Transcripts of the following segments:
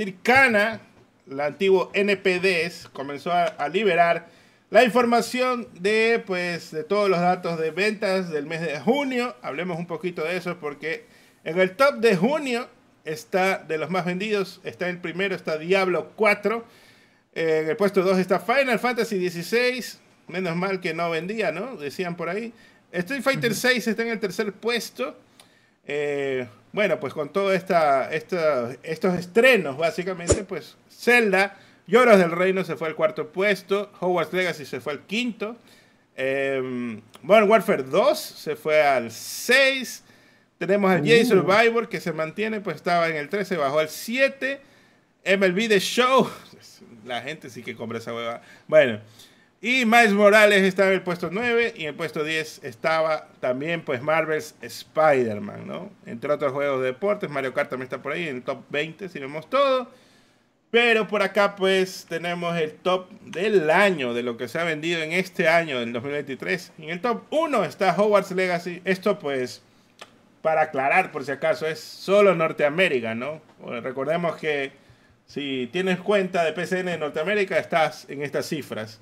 Circana, el antiguo NPDs, comenzó a, liberar la información de, pues, de todos los datos de ventas del mes de junio. Hablemos un poquito de eso porque en el top de junio está de los más vendidos, está el primero, está Diablo 4. En el puesto 2 está Final Fantasy 16 Menos mal que no vendía, ¿no? Decían por ahí. Street Fighter 6 está en el tercer puesto. Eh, bueno, pues con todos esta, estos estrenos, básicamente, pues Zelda, Lloros del Reino se fue al cuarto puesto, Hogwarts Legacy se fue al quinto, em, Modern Warfare 2 se fue al 6, tenemos al uh. Survivor que se mantiene, pues estaba en el 13, bajó al 7, MLB The Show, la gente sí que compra esa hueva, bueno, y Miles Morales está en el puesto 9 y en el puesto 10 estaba también pues Marvel's Spider-Man, ¿no? Entre otros juegos de deportes, Mario Kart también está por ahí en el top 20 si vemos todo. Pero por acá pues tenemos el top del año, de lo que se ha vendido en este año, del 2023. En el top 1 está Hogwarts Legacy. Esto pues, para aclarar por si acaso, es solo Norteamérica, ¿no? recordemos que si tienes cuenta de PCN En Norteamérica estás en estas cifras.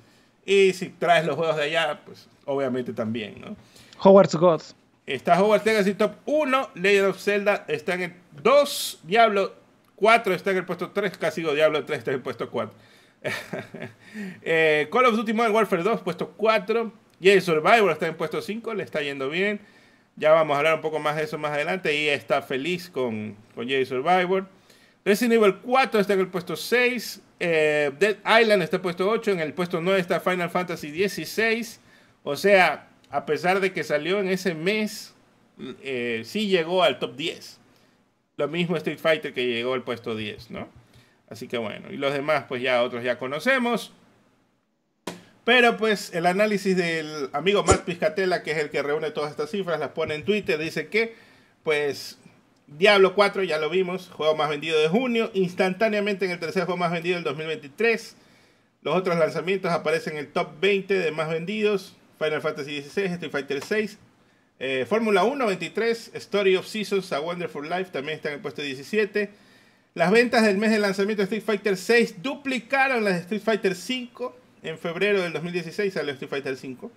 Y si traes los juegos de allá, pues obviamente también, ¿no? Hogwarts God. Está Hogwarts Legacy Top 1, Legend of Zelda está en el 2, Diablo 4 está en el puesto 3, casi Diablo 3 está en el puesto 4. Eh, Call of Duty Modern Warfare 2, puesto 4. Y Survivor está en puesto 5, le está yendo bien. Ya vamos a hablar un poco más de eso más adelante. Y está feliz con, con Survivor. Resident Evil 4 está en el puesto 6. Eh, Dead Island está en el puesto 8. En el puesto 9 está Final Fantasy 16. O sea, a pesar de que salió en ese mes, eh, sí llegó al top 10. Lo mismo Street Fighter que llegó al puesto 10, ¿no? Así que bueno, y los demás pues ya otros ya conocemos. Pero pues el análisis del amigo Matt Piscatella, que es el que reúne todas estas cifras, las pone en Twitter, dice que pues Diablo 4, ya lo vimos, juego más vendido de junio, instantáneamente en el tercer juego más vendido del 2023. Los otros lanzamientos aparecen en el top 20 de más vendidos. Final Fantasy XVI, Street Fighter VI, eh, Fórmula 1 23, Story of Seasons, A Wonderful Life también está en el puesto 17. Las ventas del mes de lanzamiento de Street Fighter VI duplicaron las de Street Fighter V. en febrero del 2016 salió Street Fighter V.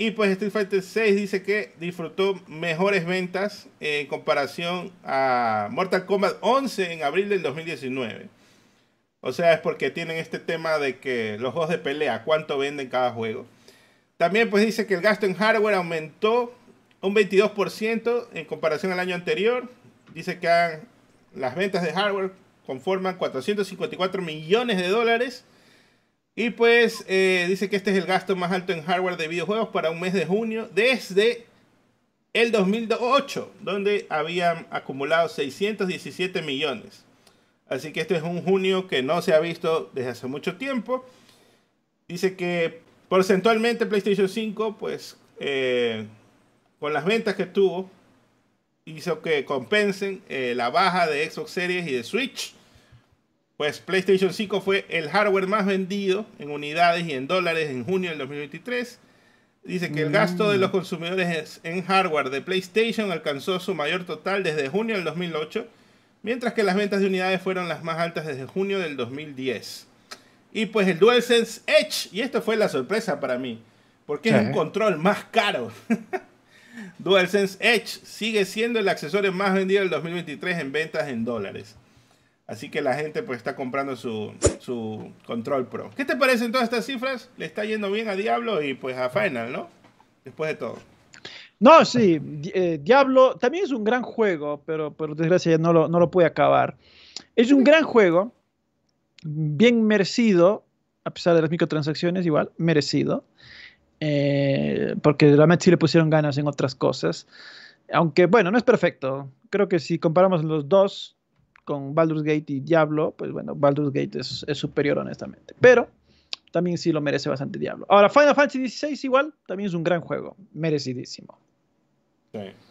Y pues Street Fighter 6 dice que disfrutó mejores ventas en comparación a Mortal Kombat 11 en abril del 2019. O sea, es porque tienen este tema de que los juegos de pelea, cuánto venden cada juego. También pues dice que el gasto en hardware aumentó un 22% en comparación al año anterior. Dice que las ventas de hardware conforman 454 millones de dólares y pues eh, dice que este es el gasto más alto en hardware de videojuegos para un mes de junio desde el 2008, donde habían acumulado 617 millones. Así que este es un junio que no se ha visto desde hace mucho tiempo. Dice que porcentualmente PlayStation 5, pues eh, con las ventas que tuvo, hizo que compensen eh, la baja de Xbox Series y de Switch. Pues PlayStation 5 fue el hardware más vendido en unidades y en dólares en junio del 2023. Dice que el gasto de los mm. consumidores en hardware de PlayStation alcanzó su mayor total desde junio del 2008, mientras que las ventas de unidades fueron las más altas desde junio del 2010. Y pues el DualSense Edge, y esto fue la sorpresa para mí, porque es un control más caro. DualSense Edge sigue siendo el accesorio más vendido del 2023 en ventas en dólares. Así que la gente pues está comprando su, Control Pro. ¿Qué te parecen todas estas cifras? Le está yendo bien a Diablo y pues a Final, ¿no? Después de todo. No, sí, eh, Diablo también es un gran juego, pero por desgracia ya no lo, no pude acabar. Es un gran juego, bien merecido, a pesar de las microtransacciones, igual, merecido. Eh, porque realmente sí le pusieron ganas en otras cosas. Aunque, bueno, no es perfecto. Creo que si comparamos los dos, con Baldur's Gate y Diablo, pues bueno, Baldur's Gate es, superior honestamente. Pero también sí lo merece bastante Diablo. Ahora, Final Fantasy XVI igual, también es un gran juego, merecidísimo. Sí.